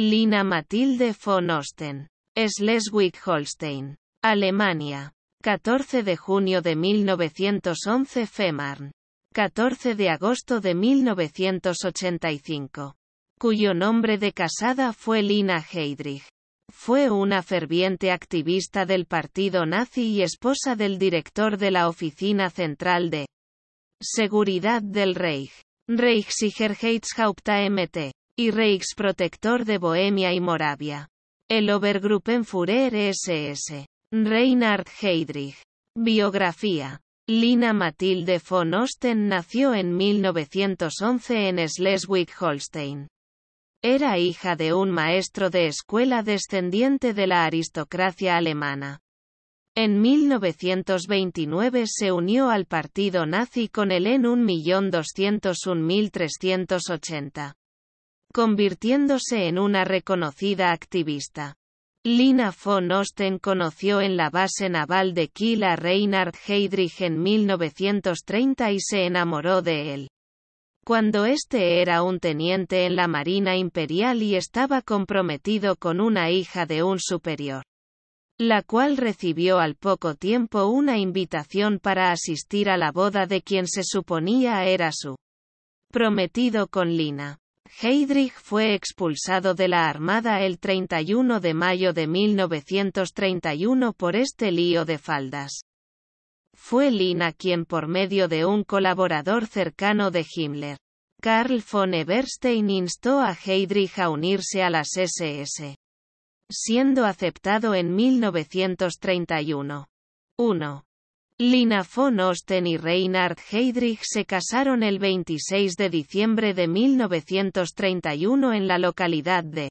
Lina Matilde von Osten. Schleswig-Holstein. Alemania. 14 de junio de 1911 Femarn. 14 de agosto de 1985. Cuyo nombre de casada fue Lina Heydrich. Fue una ferviente activista del partido nazi y esposa del director de la Oficina Central de Seguridad del Reich. Reichssicherheitshauptamt y Reichsprotector de Bohemia y Moravia. El Obergruppenführer SS. Reinhard Heydrich. Biografía. Lina Matilde von Osten nació en 1911 en Schleswig-Holstein. Era hija de un maestro de escuela descendiente de la aristocracia alemana. En 1929 se unió al partido nazi con el EN 1.201.380 convirtiéndose en una reconocida activista. Lina von Osten conoció en la base naval de Kiel a Reinhard Heydrich en 1930 y se enamoró de él. Cuando este era un teniente en la Marina Imperial y estaba comprometido con una hija de un superior, la cual recibió al poco tiempo una invitación para asistir a la boda de quien se suponía era su prometido con Lina. Heydrich fue expulsado de la Armada el 31 de mayo de 1931 por este lío de faldas. Fue Lina quien por medio de un colaborador cercano de Himmler, Karl von Eberstein instó a Heydrich a unirse a las SS. Siendo aceptado en 1931. 1. Lina von Osten y Reinhard Heydrich se casaron el 26 de diciembre de 1931 en la localidad de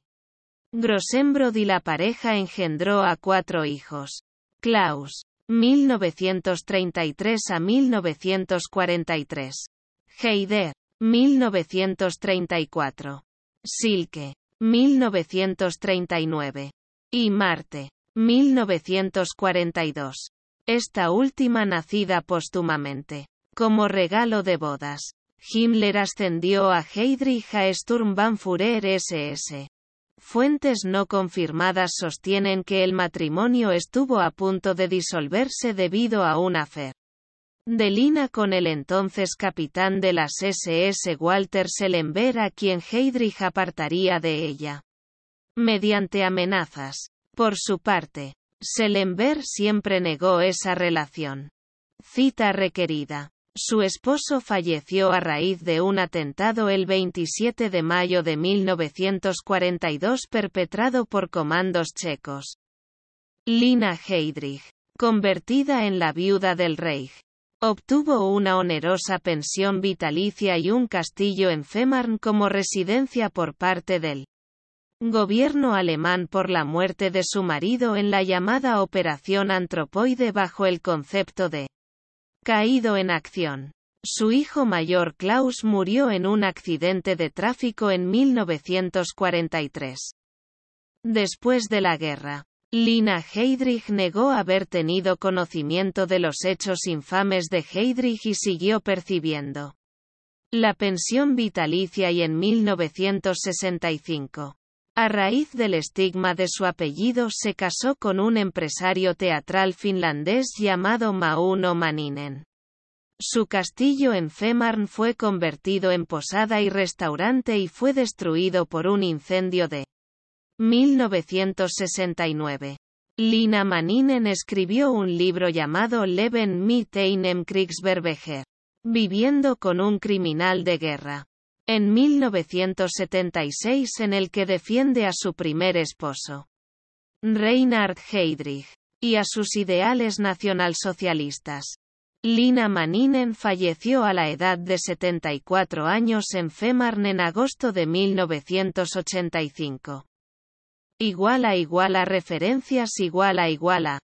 Grosenbrod y la pareja engendró a cuatro hijos. Klaus, 1933 a 1943. Heider, 1934. Silke, 1939. Y Marte, 1942 esta última nacida póstumamente. Como regalo de bodas, Himmler ascendió a Heydrich a Sturmbannführer SS. Fuentes no confirmadas sostienen que el matrimonio estuvo a punto de disolverse debido a un fe. De Lina con el entonces capitán de las SS Walter Selenberg a quien Heydrich apartaría de ella. Mediante amenazas. Por su parte, Selenberg siempre negó esa relación. Cita requerida. Su esposo falleció a raíz de un atentado el 27 de mayo de 1942 perpetrado por comandos checos. Lina Heydrich, convertida en la viuda del Reich, obtuvo una onerosa pensión vitalicia y un castillo en Femarn como residencia por parte del Gobierno alemán por la muerte de su marido en la llamada Operación Antropoide bajo el concepto de caído en acción. Su hijo mayor Klaus murió en un accidente de tráfico en 1943. Después de la guerra, Lina Heydrich negó haber tenido conocimiento de los hechos infames de Heydrich y siguió percibiendo la pensión vitalicia y en 1965 a raíz del estigma de su apellido se casó con un empresario teatral finlandés llamado Mauno Maninen. Su castillo en Femarn fue convertido en posada y restaurante y fue destruido por un incendio de 1969. Lina Maninen escribió un libro llamado Leben mit einem Kriegsverbeher. viviendo con un criminal de guerra en 1976 en el que defiende a su primer esposo, Reinhard Heydrich, y a sus ideales nacionalsocialistas. Lina Maninen falleció a la edad de 74 años en Femarn en agosto de 1985. Igual a igual a referencias igual a igual a